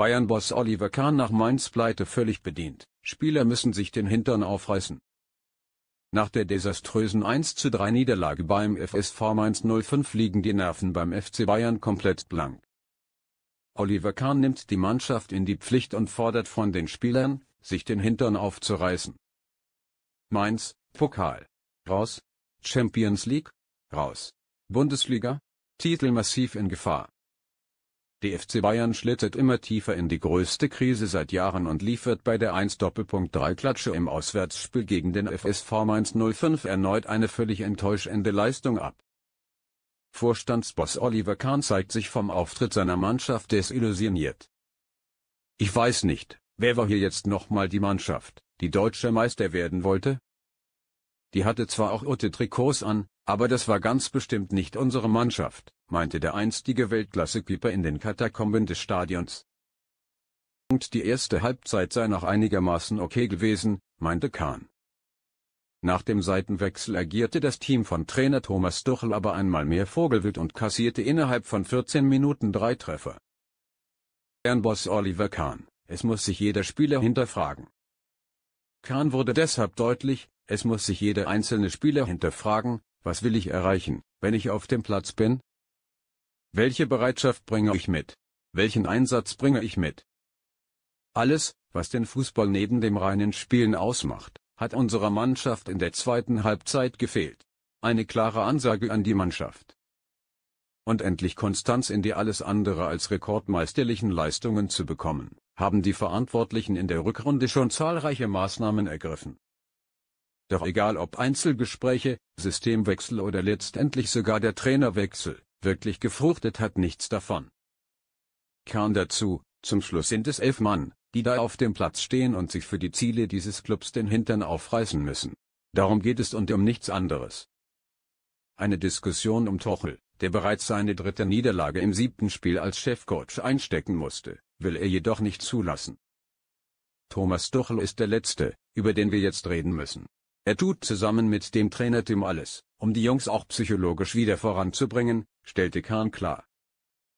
Bayern-Boss Oliver Kahn nach Mainz Pleite völlig bedient, Spieler müssen sich den Hintern aufreißen. Nach der desaströsen 1:3 Niederlage beim FSV Mainz 05 liegen die Nerven beim FC Bayern komplett blank. Oliver Kahn nimmt die Mannschaft in die Pflicht und fordert von den Spielern, sich den Hintern aufzureißen. Mainz, Pokal. Raus. Champions League. Raus. Bundesliga. Titel massiv in Gefahr. Die FC Bayern schlittert immer tiefer in die größte Krise seit Jahren und liefert bei der 1-3 Klatsche im Auswärtsspiel gegen den FSV Mainz 05 erneut eine völlig enttäuschende Leistung ab. Vorstandsboss Oliver Kahn zeigt sich vom Auftritt seiner Mannschaft desillusioniert. Ich weiß nicht, wer war hier jetzt nochmal die Mannschaft, die deutscher Meister werden wollte? Die hatte zwar auch Ute Trikots an, aber das war ganz bestimmt nicht unsere Mannschaft meinte der einstige Weltklasse-Keeper in den Katakomben des Stadions. Und die erste Halbzeit sei noch einigermaßen okay gewesen, meinte Kahn. Nach dem Seitenwechsel agierte das Team von Trainer Thomas Tuchel aber einmal mehr Vogelwild und kassierte innerhalb von 14 Minuten drei Treffer. Ernboss Oliver Kahn, es muss sich jeder Spieler hinterfragen. Kahn wurde deshalb deutlich, es muss sich jeder einzelne Spieler hinterfragen, was will ich erreichen, wenn ich auf dem Platz bin? Welche Bereitschaft bringe ich mit? Welchen Einsatz bringe ich mit? Alles, was den Fußball neben dem reinen Spielen ausmacht, hat unserer Mannschaft in der zweiten Halbzeit gefehlt. Eine klare Ansage an die Mannschaft. Und endlich Konstanz in die alles andere als rekordmeisterlichen Leistungen zu bekommen, haben die Verantwortlichen in der Rückrunde schon zahlreiche Maßnahmen ergriffen. Doch egal ob Einzelgespräche, Systemwechsel oder letztendlich sogar der Trainerwechsel, Wirklich gefruchtet hat nichts davon. Kern dazu, zum Schluss sind es elf Mann, die da auf dem Platz stehen und sich für die Ziele dieses Clubs den Hintern aufreißen müssen. Darum geht es und um nichts anderes. Eine Diskussion um Tochel, der bereits seine dritte Niederlage im siebten Spiel als Chefcoach einstecken musste, will er jedoch nicht zulassen. Thomas Tuchel ist der Letzte, über den wir jetzt reden müssen. Er tut zusammen mit dem Trainerteam alles, um die Jungs auch psychologisch wieder voranzubringen, stellte Kahn klar